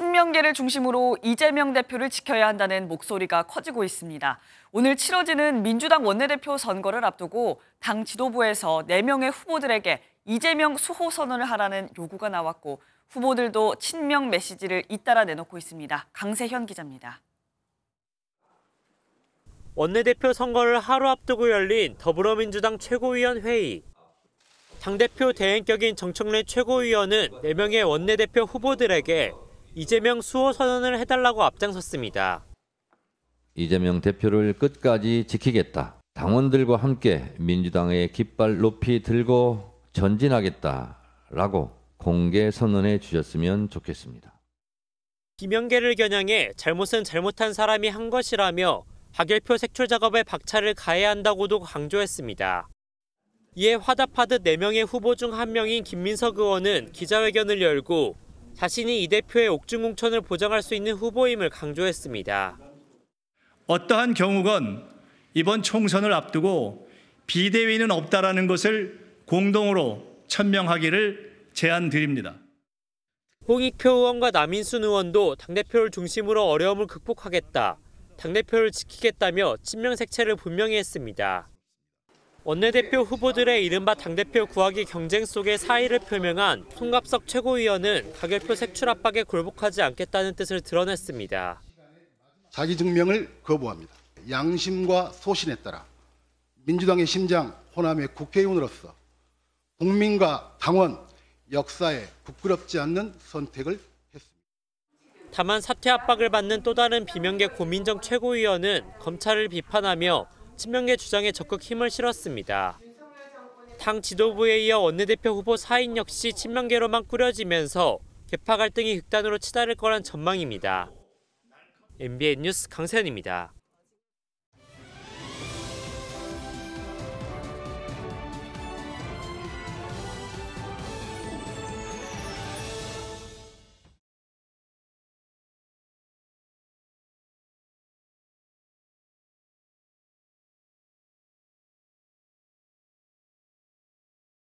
신명계를 중심으로 이재명 대표를 지켜야 한다는 목소리가 커지고 있습니다. 오늘 치러지는 민주당 원내대표 선거를 앞두고 당 지도부에서 4명의 후보들에게 이재명 수호 선언을 하라는 요구가 나왔고 후보들도 친명 메시지를 잇따라 내놓고 있습니다. 강세현 기자입니다. 원내대표 선거를 하루 앞두고 열린 더불어민주당 최고위원 회의. 당대표 대행격인 정청래 최고위원은 4명의 원내대표 후보들에게 이재명 수호 선언을 해달라고 앞장섰습니다. 이재명 대표를 끝까지 지키겠다. 당원들과 함께 민주당의 깃발 높이 들고 전진하겠다라고 공개 선언해 주셨으면 좋겠습니다. 김영계를 겨냥해 잘못은 잘못한 사람이 한 것이라며 박열표 색출 작업에 박차를 가해야 한다고도 강조했습니다. 이에 화답하듯 4명의 후보 중 한 명인 김민석 의원은 기자회견을 열고 자신이 이 대표의 옥중공천을 보장할 수 있는 후보임을 강조했습니다. 어떠한 경우건 이번 총선을 앞두고 비대위는 없다라는 것을 공동으로 천명하기를 제안드립니다. 홍익표 의원과 남인순 의원도 당대표를 중심으로 어려움을 극복하겠다, 당대표를 지키겠다며 친명색채를 분명히 했습니다. 원내대표 후보들의 이른바 당대표 구하기 경쟁 속의 사의를 표명한 송갑석 최고위원은 가결표 색출 압박에 굴복하지 않겠다는 뜻을 드러냈습니다. 자기 증명을 거부합니다. 양심과 소신에 따라 민주당의 심장 호남의 국회의원으로서 국민과 당원 역사에 부끄럽지 않는 선택을 했습니다. 다만 사퇴 압박을 받는 또 다른 비명계 고민정 최고위원은 검찰을 비판하며 친명계 주장에 적극 힘을 실었습니다. 당 지도부에 이어 원내대표 후보 4인 역시 친명계로만 꾸려지면서 개파 갈등이 극단으로 치달을 거란 전망입니다. MBN 뉴스 강세현입니다.